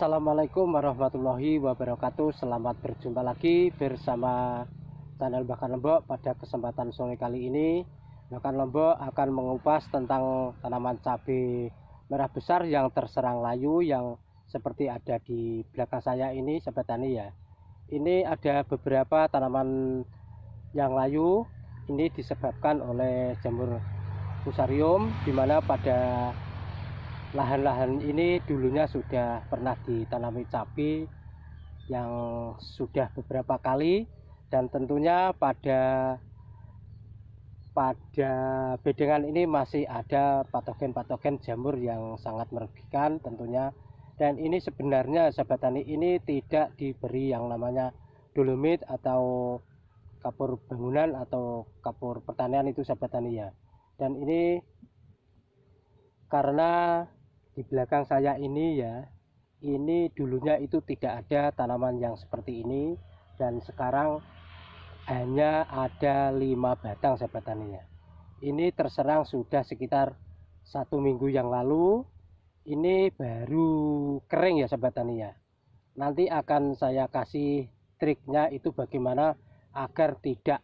Assalamualaikum warahmatullahi wabarakatuh Selamat berjumpa lagi bersama channel Bakan Lombok Pada kesempatan sore kali ini Bakar Lombok akan mengupas tentang tanaman cabai merah besar yang terserang layu Yang seperti ada di belakang saya ini Sobat Tani ya Ini ada beberapa tanaman yang layu Ini disebabkan oleh jamur fusarium Dimana pada lahan-lahan ini dulunya sudah pernah ditanami cabai yang sudah beberapa kali dan tentunya pada pada bedengan ini masih ada patogen-patogen jamur yang sangat merugikan tentunya dan ini sebenarnya sahabat tani ini tidak diberi yang namanya dolomit atau kapur bangunan atau kapur pertanian itu sahabat tani ya dan ini karena di belakang saya ini ya ini dulunya itu tidak ada tanaman yang seperti ini dan sekarang hanya ada lima batang sahabat taninya ya. ini terserang sudah sekitar satu minggu yang lalu ini baru kering ya sahabat taninya ya. nanti akan saya kasih triknya itu bagaimana agar tidak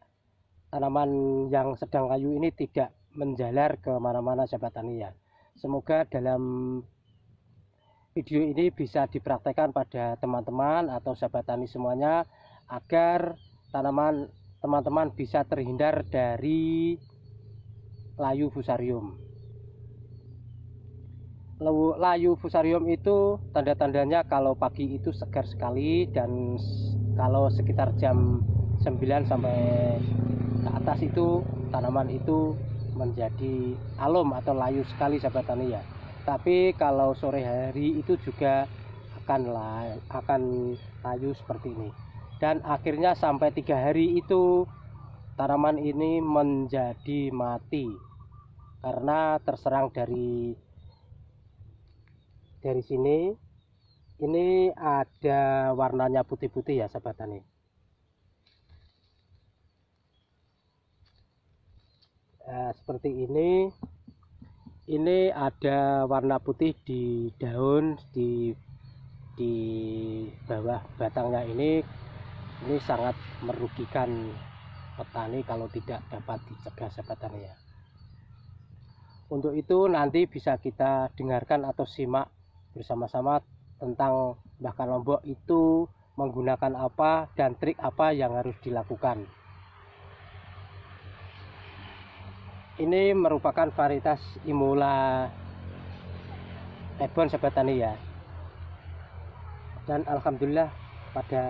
tanaman yang sedang kayu ini tidak menjalar kemana-mana sahabat taninya ya. Semoga dalam video ini bisa dipraktekkan pada teman-teman atau sahabat tani semuanya agar tanaman teman-teman bisa terhindar dari layu fusarium. Layu fusarium itu tanda-tandanya kalau pagi itu segar sekali dan kalau sekitar jam 9 sampai ke atas itu tanaman itu menjadi alum atau layu sekali sahabat tani ya tapi kalau sore hari itu juga akan layu, akan layu seperti ini dan akhirnya sampai tiga hari itu tanaman ini menjadi mati karena terserang dari dari sini ini ada warnanya putih-putih ya sahabat tani eh, seperti ini ini ada warna putih di daun di di bawah batangnya ini ini sangat merugikan petani kalau tidak dapat dicegah sebenarnya ya. untuk itu nanti bisa kita dengarkan atau simak bersama-sama tentang bahkan Lombok itu menggunakan apa dan trik apa yang harus dilakukan ini merupakan varietas imula Ebon sahabat tani ya dan Alhamdulillah pada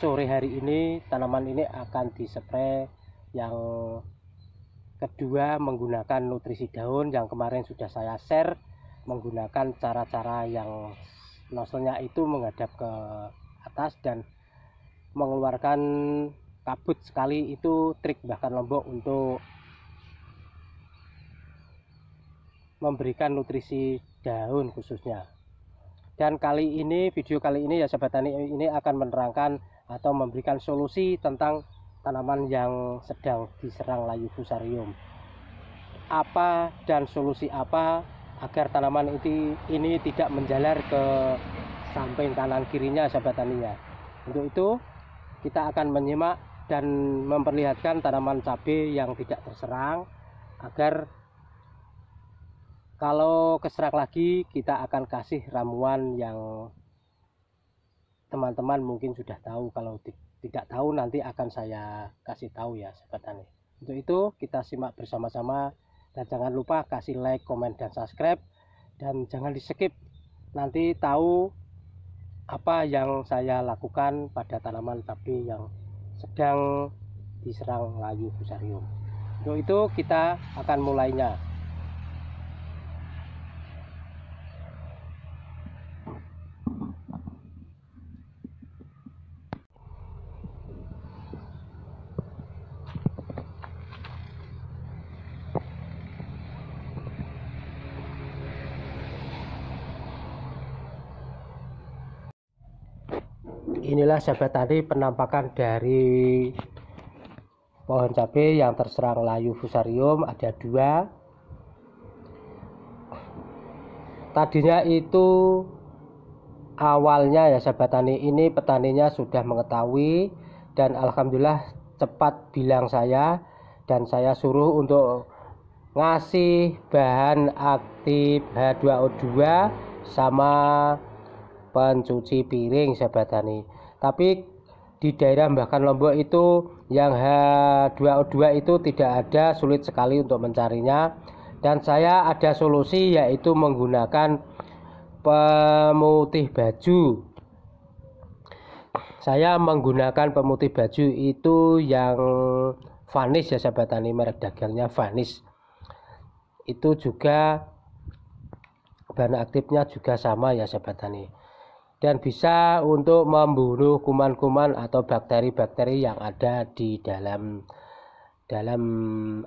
sore hari ini tanaman ini akan dispray yang kedua menggunakan nutrisi daun yang kemarin sudah saya share menggunakan cara-cara yang nozzle itu menghadap ke atas dan mengeluarkan kabut sekali itu trik bahkan lombok untuk memberikan nutrisi daun khususnya. Dan kali ini video kali ini ya sahabat tani ini akan menerangkan atau memberikan solusi tentang tanaman yang sedang diserang layu fusarium. Apa dan solusi apa agar tanaman ini, ini tidak menjalar ke samping kanan kirinya sahabat tani ya. Untuk itu kita akan menyimak dan memperlihatkan tanaman cabai yang tidak terserang agar kalau keserak lagi kita akan kasih ramuan yang teman-teman mungkin sudah tahu kalau tidak tahu nanti akan saya kasih tahu ya sahabat tani untuk itu kita simak bersama-sama dan jangan lupa kasih like komen dan subscribe dan jangan di skip nanti tahu apa yang saya lakukan pada tanaman tapi yang sedang diserang layu fusarium untuk itu kita akan mulainya inilah sahabat tadi penampakan dari pohon cabai yang terserang layu fusarium ada dua tadinya itu awalnya ya sahabat tani ini petaninya sudah mengetahui dan alhamdulillah cepat bilang saya dan saya suruh untuk ngasih bahan aktif H2O2 sama pencuci piring sahabat tani tapi di daerah bahkan Lombok itu yang H2O2 itu tidak ada sulit sekali untuk mencarinya dan saya ada solusi yaitu menggunakan pemutih baju saya menggunakan pemutih baju itu yang Vanis ya sahabat tani merek dagangnya Vanis itu juga bahan aktifnya juga sama ya sahabat tani dan bisa untuk membunuh kuman-kuman atau bakteri-bakteri yang ada di dalam dalam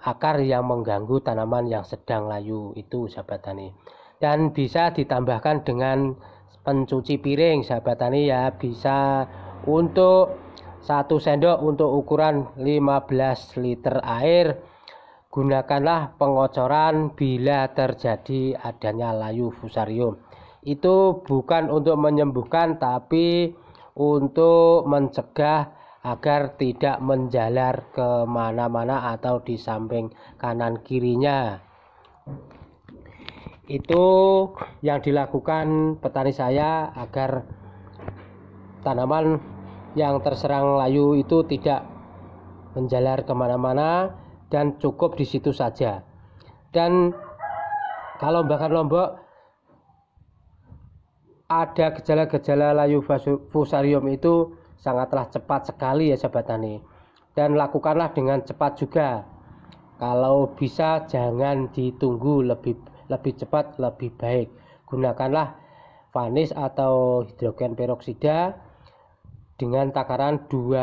akar yang mengganggu tanaman yang sedang layu itu sahabat tani dan bisa ditambahkan dengan pencuci piring sahabat tani ya bisa untuk satu sendok untuk ukuran 15 liter air gunakanlah pengocoran bila terjadi adanya layu fusarium itu bukan untuk menyembuhkan tapi untuk mencegah agar tidak menjalar kemana-mana atau di samping kanan kirinya itu yang dilakukan petani saya agar tanaman yang terserang layu itu tidak menjalar kemana-mana dan cukup di situ saja dan kalau bakar lombok ada gejala-gejala layu fusarium itu sangatlah cepat sekali ya sahabat tani dan lakukanlah dengan cepat juga kalau bisa jangan ditunggu lebih lebih cepat lebih baik gunakanlah vanis atau hidrogen peroksida dengan takaran 2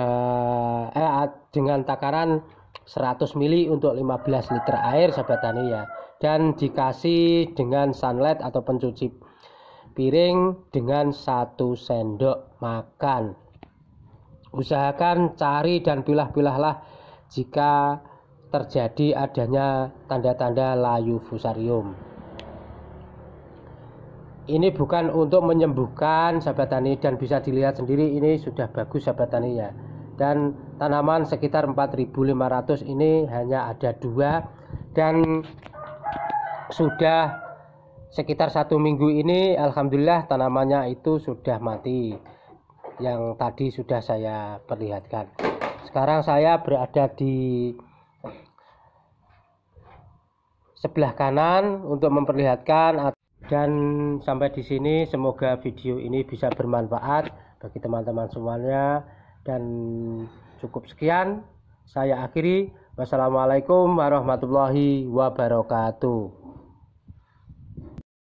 eh, dengan takaran 100 ml untuk 15 liter air sahabat tani ya dan dikasih dengan sunlight atau pencuci piring dengan satu sendok makan. Usahakan cari dan pilah-pilahlah jika terjadi adanya tanda-tanda layu fusarium. Ini bukan untuk menyembuhkan sahabat tani dan bisa dilihat sendiri ini sudah bagus sahabat tani ya. Dan tanaman sekitar 4.500 ini hanya ada dua dan sudah sekitar satu minggu ini alhamdulillah tanamannya itu sudah mati yang tadi sudah saya perlihatkan sekarang saya berada di sebelah kanan untuk memperlihatkan dan sampai di sini semoga video ini bisa bermanfaat bagi teman-teman semuanya dan cukup sekian saya akhiri wassalamualaikum warahmatullahi wabarakatuh